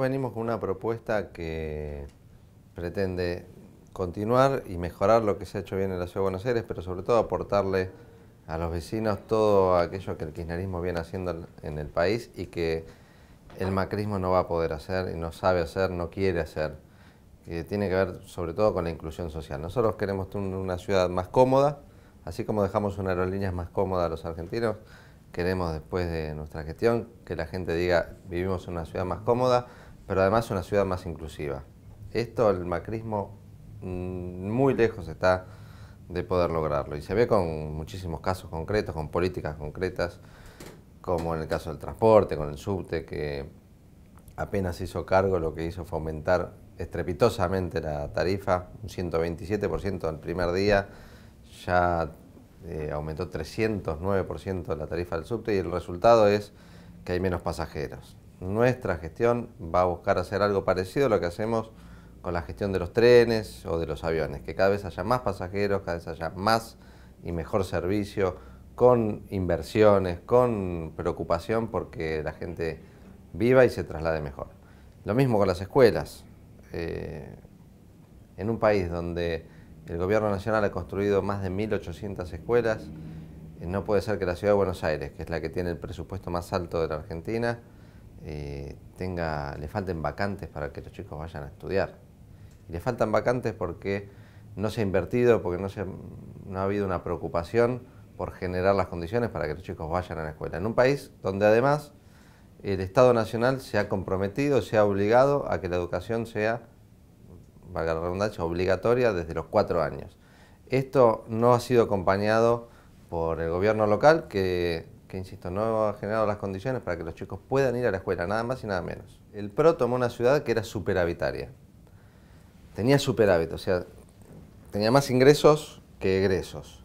venimos con una propuesta que pretende continuar y mejorar lo que se ha hecho bien en la Ciudad de Buenos Aires, pero sobre todo aportarle a los vecinos todo aquello que el kirchnerismo viene haciendo en el país y que el macrismo no va a poder hacer y no sabe hacer, no quiere hacer, que tiene que ver sobre todo con la inclusión social. Nosotros queremos una ciudad más cómoda, así como dejamos una aerolínea más cómoda a los argentinos, queremos después de nuestra gestión que la gente diga vivimos en una ciudad más cómoda, pero además una ciudad más inclusiva. Esto el macrismo mm, muy lejos está de poder lograrlo y se ve con muchísimos casos concretos, con políticas concretas, como en el caso del transporte, con el subte, que apenas hizo cargo, lo que hizo fue aumentar estrepitosamente la tarifa, un 127% al primer día, ya eh, aumentó 309% la tarifa del subte y el resultado es que hay menos pasajeros nuestra gestión va a buscar hacer algo parecido a lo que hacemos con la gestión de los trenes o de los aviones, que cada vez haya más pasajeros, cada vez haya más y mejor servicio, con inversiones, con preocupación porque la gente viva y se traslade mejor. Lo mismo con las escuelas. Eh, en un país donde el gobierno nacional ha construido más de 1.800 escuelas, eh, no puede ser que la ciudad de Buenos Aires, que es la que tiene el presupuesto más alto de la Argentina, eh, tenga, le falten vacantes para que los chicos vayan a estudiar. Y le faltan vacantes porque no se ha invertido, porque no, se, no ha habido una preocupación por generar las condiciones para que los chicos vayan a la escuela. En un país donde además el Estado Nacional se ha comprometido, se ha obligado a que la educación sea, valga la redundancia, obligatoria desde los cuatro años. Esto no ha sido acompañado por el gobierno local, que que insisto, no ha generado las condiciones para que los chicos puedan ir a la escuela, nada más y nada menos. El PRO tomó una ciudad que era superhabitaria. Tenía superávit, o sea, tenía más ingresos que egresos.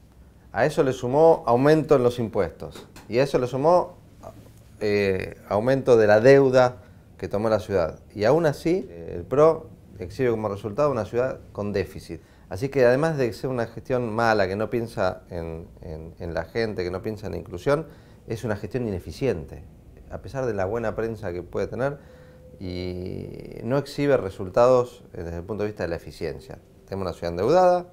A eso le sumó aumento en los impuestos y a eso le sumó eh, aumento de la deuda que tomó la ciudad. Y aún así, el PRO exhibe como resultado una ciudad con déficit. Así que además de ser una gestión mala, que no piensa en, la gente, que no piensa en la inclusión, es una gestión ineficiente, a pesar de la buena prensa que puede tener, y no exhibe resultados eh, desde el punto de vista de la eficiencia. Tenemos una ciudad endeudada,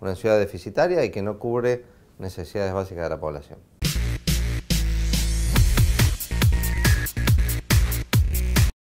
una ciudad deficitaria y que no cubre necesidades básicas de la población.